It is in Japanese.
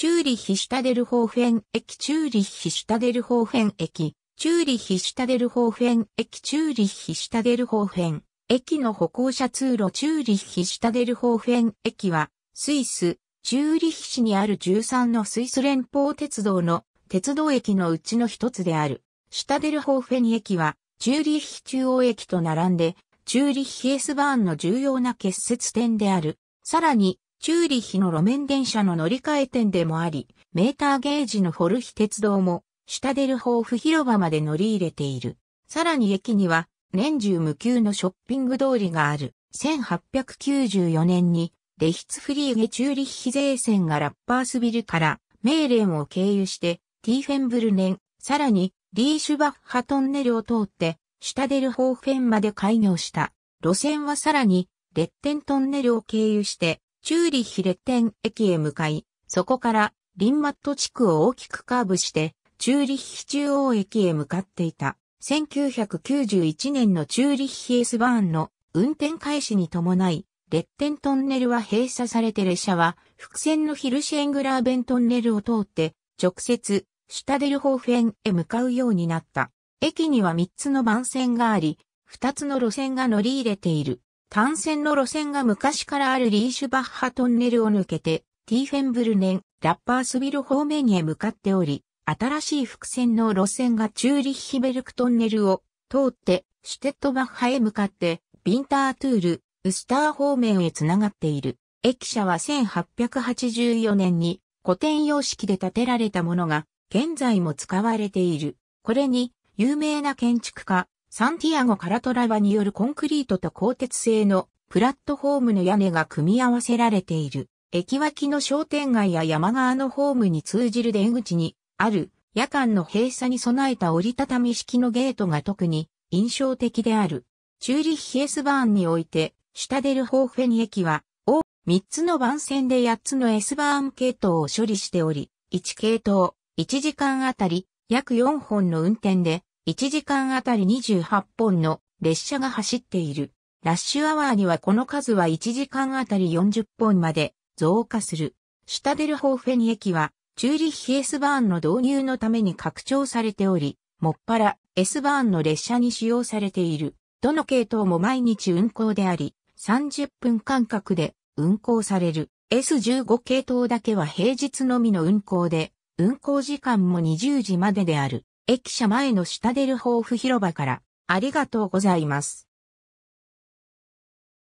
チューリヒシュタデルホーフェン駅チューリヒシュタデルホーフェン駅チューリヒシュタデルホーフェン駅チューリヒシュタデルホーフェン駅の歩行者通路チューリヒシュタデルホーフェン駅はスイスチューリヒ市にある13のスイス連邦鉄道の鉄道駅のうちの一つである。シュタデルホーフェン駅はチューリヒ中央駅と並んでチューリヒエスバーンの重要な結節点である。さらに、チューリッヒの路面電車の乗り換え点でもあり、メーターゲージのフォルヒ鉄道も、シュタデルホーフ広場まで乗り入れている。さらに駅には、年中無休のショッピング通りがある。1894年に、レヒツフリーゲチューリッヒ税線がラッパースビルからメーレンを経由して、ティーフェンブルネン、さらにリーシュバッハトンネルを通って、シュタデルホーフェンまで開業した。路線はさらに、レッテントンネルを経由して、チューリッヒ列店駅へ向かい、そこからリンマット地区を大きくカーブして、チューリッヒ中央駅へ向かっていた。1991年のチューリッヒエスバーンの運転開始に伴い、列店。トンネルは閉鎖されて列車は、伏線のヒルシェングラーベントンネルを通って、直接、シュタデルホーフェンへ向かうようになった。駅には3つの番線があり、2つの路線が乗り入れている。単線の路線が昔からあるリーシュバッハトンネルを抜けて、ティーフェンブルネン、ラッパースビル方面へ向かっており、新しい伏線の路線がチューリッヒベルクトンネルを通って、シュテットバッハへ向かって、ビンタートゥール、ウスター方面へつながっている。駅舎は1884年に古典様式で建てられたものが、現在も使われている。これに、有名な建築家、サンティアゴ・カラトラバによるコンクリートと鋼鉄製のプラットフォームの屋根が組み合わせられている。駅脇の商店街や山側のホームに通じる出口にある夜間の閉鎖に備えた折りたたみ式のゲートが特に印象的である。チューリッヒエスバーンにおいて、シュタデルホーフェニ駅は、を3つの番線で8つのエスバーン系統を処理しており、1系統、1時間あたり約4本の運転で1時間あたり28本の列車が走っている。ラッシュアワーにはこの数は1時間あたり40本まで増加する。シュタデルホーフェニ駅は、チューリッヒエスバーンの導入のために拡張されており、もっぱらエスバーンの列車に使用されている。どの系統も毎日運行であり、30分間隔で運行される。S15 系統だけは平日のみの運行で、運行時間も20時までである。駅舎前のシタデルホーフ広場から、ありがとうございます。